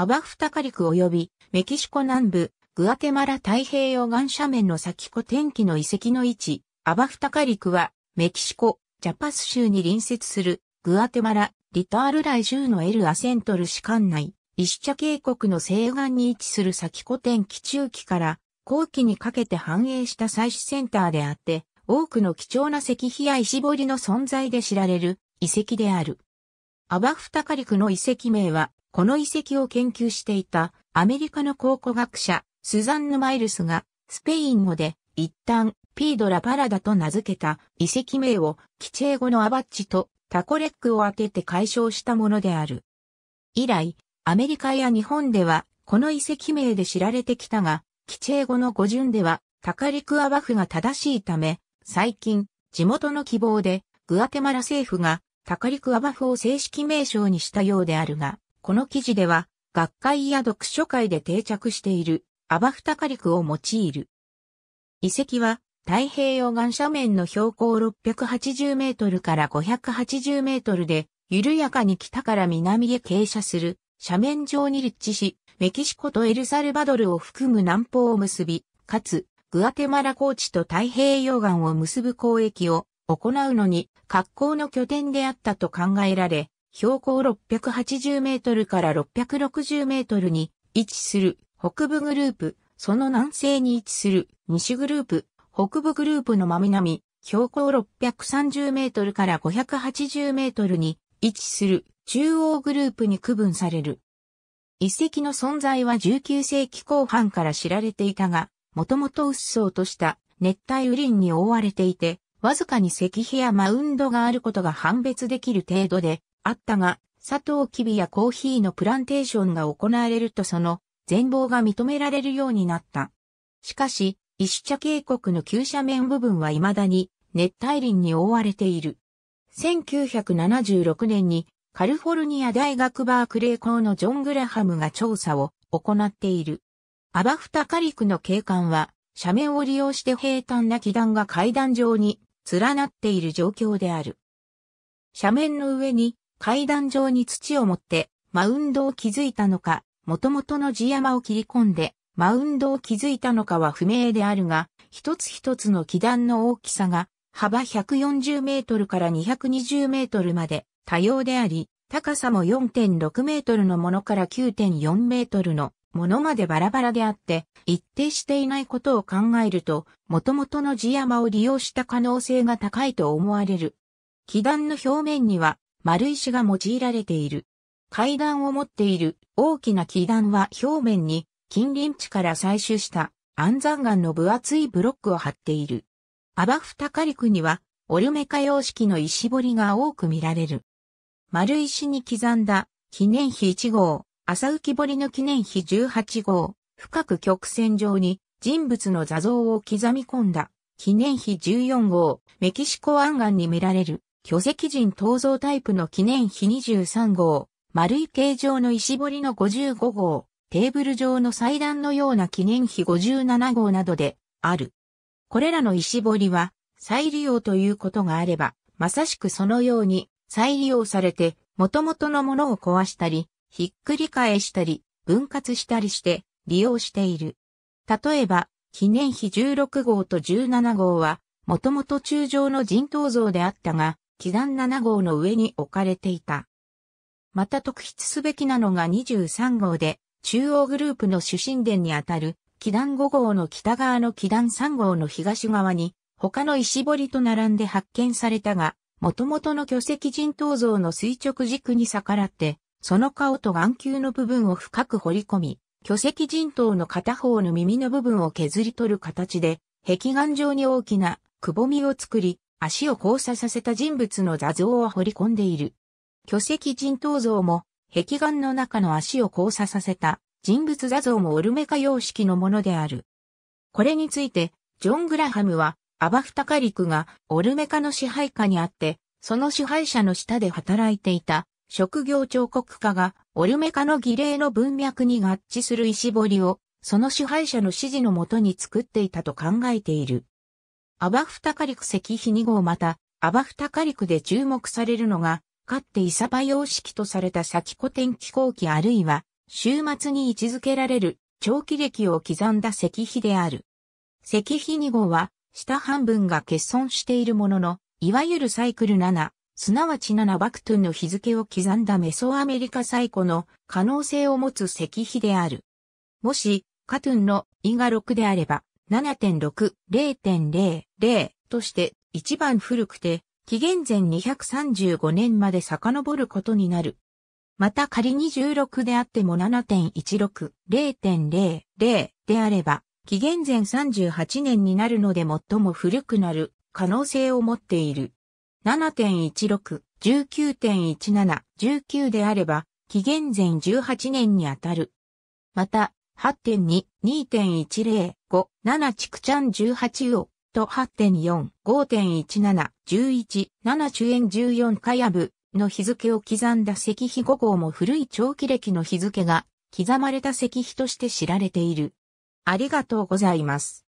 アバフタカリク及びメキシコ南部、グアテマラ太平洋岸斜面の先古天気の遺跡の位置、アバフタカリクはメキシコ、ジャパス州に隣接するグアテマラ、リタール来州のエル・アセントル市管内、イシチャ渓谷の西岸に位置する先古天気中期から後期にかけて繁栄した採取センターであって、多くの貴重な石碑や石彫りの存在で知られる遺跡である。アバフタカリクの遺跡名は、この遺跡を研究していたアメリカの考古学者スザンヌ・マイルスがスペイン語で一旦ピードラ・パラダと名付けた遺跡名を基地英語のアバッチとタコレックを当てて解消したものである。以来、アメリカや日本ではこの遺跡名で知られてきたが、基地英語の語順ではタカレクアバフが正しいため、最近、地元の希望でグアテマラ政府がタカリクアバフを正式名称にしたようであるが、この記事では、学会や読書会で定着している、アバフタカリクを用いる。遺跡は、太平洋岸斜面の標高680メートルから580メートルで、緩やかに北から南へ傾斜する、斜面上に立地し、メキシコとエルサルバドルを含む南方を結び、かつ、グアテマラ高地と太平洋岸を結ぶ交易を行うのに、格好の拠点であったと考えられ、標高680メートルから660メートルに位置する北部グループ、その南西に位置する西グループ、北部グループの真南、標高630メートルから580メートルに位置する中央グループに区分される。遺跡の存在は19世紀後半から知られていたが、もともとうっそうとした熱帯雨林に覆われていて、わずかに石碑やマウンドがあることが判別できる程度で、あったが、サトウキビやコーヒーのプランテーションが行われるとその全貌が認められるようになった。しかし、イシチャ渓谷の急斜面部分は未だに熱帯林に覆われている。1976年にカルフォルニア大学バークレー校のジョン・グラハムが調査を行っている。アバフタカリクの景観は斜面を利用して平坦な気段が階段状に連なっている状況である。斜面の上に階段状に土を持ってマウンドを築いたのか、元々の地山を切り込んでマウンドを築いたのかは不明であるが、一つ一つの基段の大きさが幅140メートルから220メートルまで多様であり、高さも4.6メートルのものから9.4メートルのものまでバラバラであって、一定していないことを考えると、元々の地山を利用した可能性が高いと思われる。基段の表面には丸石が用いられている。階段を持っている大きな木段は表面に近隣地から採取した安山岩の分厚いブロックを貼っている。アバフタカリクにはオルメカ様式の石彫りが多く見られる。丸石に刻んだ記念碑1号、朝浮き彫りの記念碑18号、深く曲線上に人物の座像を刻み込んだ記念碑14号、メキシコ湾岸に見られる。巨石人陶像タイプの記念碑23号、丸い形状の石彫りの55号、テーブル状の祭壇のような記念碑57号などで、ある。これらの石彫りは、再利用ということがあれば、まさしくそのように、再利用されて、元々のものを壊したり、ひっくり返したり、分割したりして、利用している。例えば、記念碑16号と17号は、もともと中上の人頭像であったが、基壇7号の上に置かれていた。また特筆すべきなのが23号で、中央グループの主神殿にあたる、基壇5号の北側の基壇3号の東側に、他の石堀と並んで発見されたが、元々の巨石人頭像の垂直軸に逆らって、その顔と眼球の部分を深く掘り込み、巨石人頭の片方の耳の部分を削り取る形で、壁岩上に大きなくぼみを作り、足を交差させた人物の座像は彫り込んでいる。巨石人頭像も、壁岩の中の足を交差させた人物座像もオルメカ様式のものである。これについて、ジョン・グラハムは、アバフタカリクがオルメカの支配下にあって、その支配者の下で働いていた職業彫刻家がオルメカの儀礼の文脈に合致する石彫りをその支配者の指示のもとに作っていたと考えている。アバフタカリク石碑2号また、アバフタカリクで注目されるのが、かってイサバ様式とされた先古典気候期あるいは、終末に位置づけられる、長期歴を刻んだ石碑である。石碑2号は、下半分が欠損しているものの、いわゆるサイクル7、すなわち7バクトゥンの日付を刻んだメソアメリカ最古の可能性を持つ石碑である。もし、カトゥンのイガ6であれば、7.6、0.00として一番古くて、紀元前235年まで遡ることになる。また仮に16であっても7.16、0.00であれば、紀元前38年になるので最も古くなる可能性を持っている。7.16、19.17、19であれば、紀元前18年にあたる。また、8.2、2.10、5、7チクちゃん18を、と8.4、5.17、11、7主演14カヤブの日付を刻んだ石碑5号も古い長期歴の日付が刻まれた石碑として知られている。ありがとうございます。